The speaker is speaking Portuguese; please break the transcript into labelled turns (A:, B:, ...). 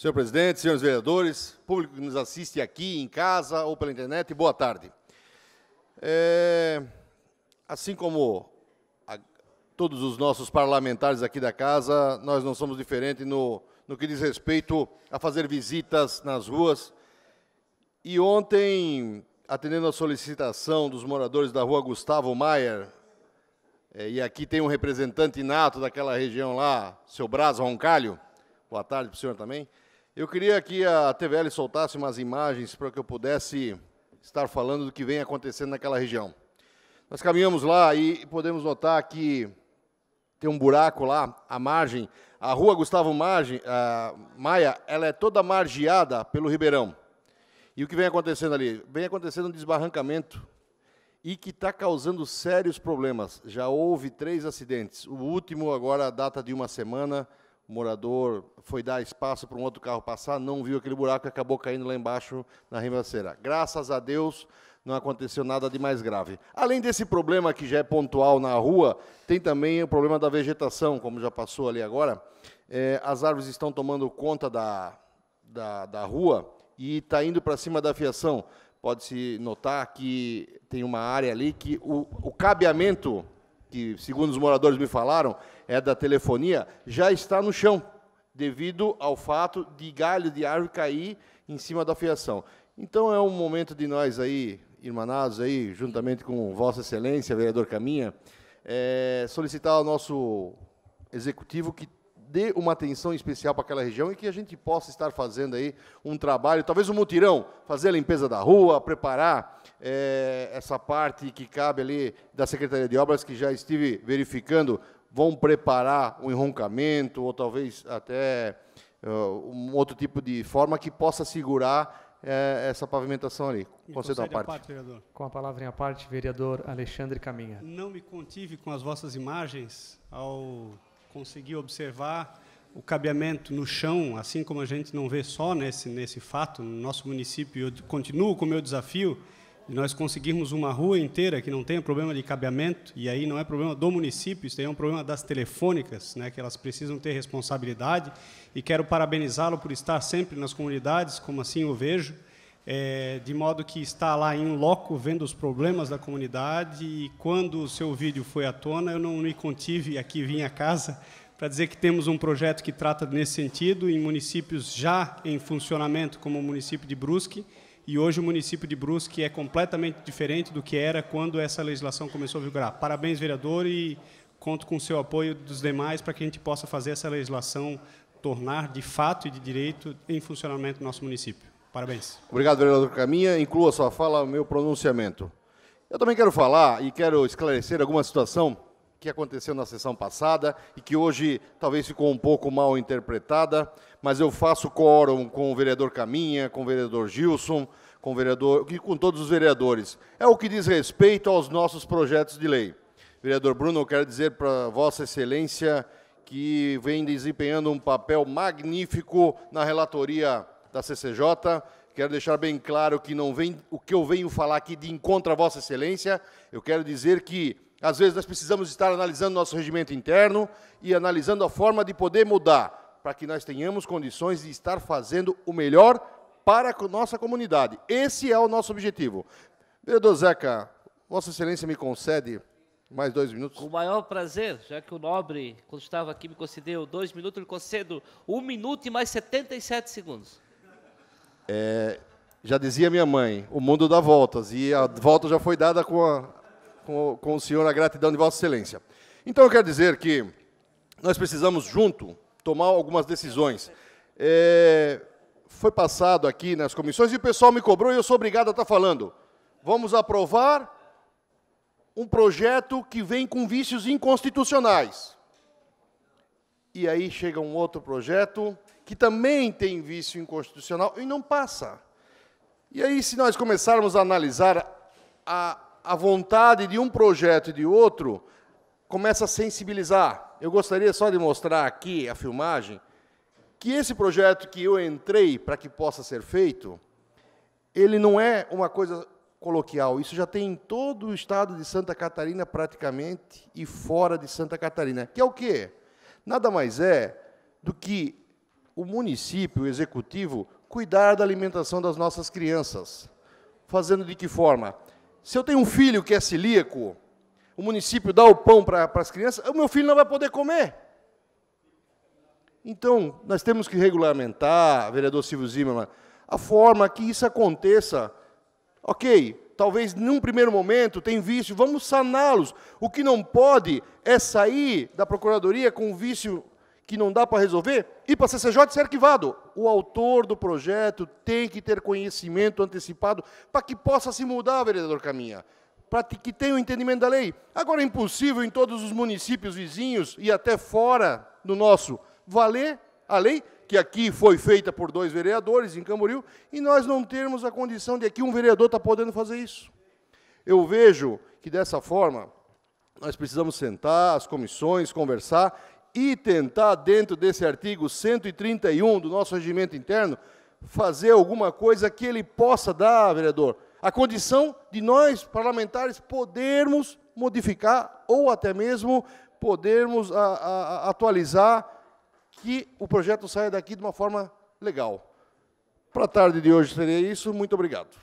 A: Senhor presidente, senhores vereadores, público que nos assiste aqui, em casa ou pela internet, boa tarde. É, assim como a, todos os nossos parlamentares aqui da casa, nós não somos diferentes no, no que diz respeito a fazer visitas nas ruas. E ontem, atendendo a solicitação dos moradores da rua Gustavo Maier, é, e aqui tem um representante nato daquela região lá, seu Braz Roncalho, boa tarde para o senhor também, eu queria que a TVL soltasse umas imagens para que eu pudesse estar falando do que vem acontecendo naquela região. Nós caminhamos lá e podemos notar que tem um buraco lá, a margem. A rua Gustavo margem, Maia, ela é toda margeada pelo Ribeirão. E o que vem acontecendo ali? Vem acontecendo um desbarrancamento e que está causando sérios problemas. Já houve três acidentes. O último agora data de uma semana, o morador foi dar espaço para um outro carro passar, não viu aquele buraco e acabou caindo lá embaixo na ribanceira. Graças a Deus não aconteceu nada de mais grave. Além desse problema que já é pontual na rua, tem também o problema da vegetação, como já passou ali agora. É, as árvores estão tomando conta da, da, da rua e está indo para cima da fiação. Pode-se notar que tem uma área ali que o, o cabeamento que segundo os moradores me falaram, é da telefonia, já está no chão, devido ao fato de galho de árvore cair em cima da fiação. Então é um momento de nós aí, irmanados aí, juntamente com Vossa Excelência, vereador Caminha, é, solicitar ao nosso executivo que dê uma atenção especial para aquela região e que a gente possa estar fazendo aí um trabalho, talvez um mutirão, fazer a limpeza da rua, preparar é, essa parte que cabe ali da Secretaria de Obras, que já estive verificando, vão preparar um enroncamento ou talvez até uh, um outro tipo de forma que possa segurar é, essa pavimentação
B: ali. Concedo à parte. parte vereador. Com a palavra em a parte, vereador Alexandre Caminha. Não me contive com as vossas imagens ao conseguir observar o cabeamento no chão, assim como a gente não vê só nesse, nesse fato no nosso município, eu continuo com o meu desafio de nós conseguirmos uma rua inteira que não tenha problema de cabeamento, e aí não é problema do município, isso aí é um problema das telefônicas, né, que elas precisam ter responsabilidade, e quero parabenizá-lo por estar sempre nas comunidades, como assim eu vejo, é, de modo que está lá em loco vendo os problemas da comunidade, e quando o seu vídeo foi à tona, eu não me contive, aqui vim a casa, para dizer que temos um projeto que trata nesse sentido, em municípios já em funcionamento, como o município de Brusque, e hoje o município de Brusque é completamente diferente do que era quando essa legislação começou a vigorar. Parabéns, vereador, e conto com o seu apoio dos demais para que a gente possa fazer essa legislação tornar de fato e de direito em funcionamento do nosso município. Parabéns.
A: Obrigado, vereador Caminha. Inclua sua fala, meu pronunciamento. Eu também quero falar e quero esclarecer alguma situação que aconteceu na sessão passada e que hoje talvez ficou um pouco mal interpretada, mas eu faço quórum com o vereador Caminha, com o vereador Gilson, com o vereador com todos os vereadores. É o que diz respeito aos nossos projetos de lei. Vereador Bruno, eu quero dizer para Vossa Excelência que vem desempenhando um papel magnífico na relatoria da CCJ. Quero deixar bem claro que não vem o que eu venho falar aqui de encontro a Vossa Excelência. Eu quero dizer que às vezes nós precisamos estar analisando nosso regimento interno e analisando a forma de poder mudar, para que nós tenhamos condições de estar fazendo o melhor para a nossa comunidade. Esse é o nosso objetivo. Vereador Zeca, Vossa Excelência me concede mais dois minutos? Com o maior prazer, já que o nobre, quando estava aqui, me concedeu dois minutos, eu lhe concedo um minuto e mais 77 segundos. É, já dizia minha mãe, o mundo dá voltas, e a volta já foi dada com a, com o, com o senhor a gratidão de Vossa Excelência. Então, eu quero dizer que nós precisamos, junto, tomar algumas decisões. É, foi passado aqui nas comissões e o pessoal me cobrou e eu sou obrigado a estar falando. Vamos aprovar um projeto que vem com vícios inconstitucionais. E aí chega um outro projeto que também tem vício inconstitucional e não passa. E aí, se nós começarmos a analisar a a vontade de um projeto e de outro começa a sensibilizar. Eu gostaria só de mostrar aqui a filmagem que esse projeto que eu entrei para que possa ser feito, ele não é uma coisa coloquial. Isso já tem em todo o estado de Santa Catarina praticamente e fora de Santa Catarina. Que é o quê? Nada mais é do que o município, o executivo, cuidar da alimentação das nossas crianças. Fazendo de que forma? Se eu tenho um filho que é celíaco, o município dá o pão para as crianças, o meu filho não vai poder comer. Então, nós temos que regulamentar, vereador Silvio Zimmermann, a forma que isso aconteça. Ok, talvez num primeiro momento tem vício, vamos saná-los. O que não pode é sair da procuradoria com vício que não dá para resolver, ir para a CCJ e ser arquivado. O autor do projeto tem que ter conhecimento antecipado para que possa se mudar, vereador Caminha, para que tenha o um entendimento da lei. Agora é impossível em todos os municípios vizinhos e até fora do nosso valer a lei, que aqui foi feita por dois vereadores em Camboriú, e nós não termos a condição de aqui um vereador está podendo fazer isso. Eu vejo que dessa forma nós precisamos sentar as comissões, conversar e tentar, dentro desse artigo 131 do nosso regimento interno, fazer alguma coisa que ele possa dar, vereador, a condição de nós, parlamentares, podermos modificar ou até mesmo podermos a, a, atualizar que o projeto saia daqui de uma forma legal. Para a tarde de hoje seria isso. Muito obrigado.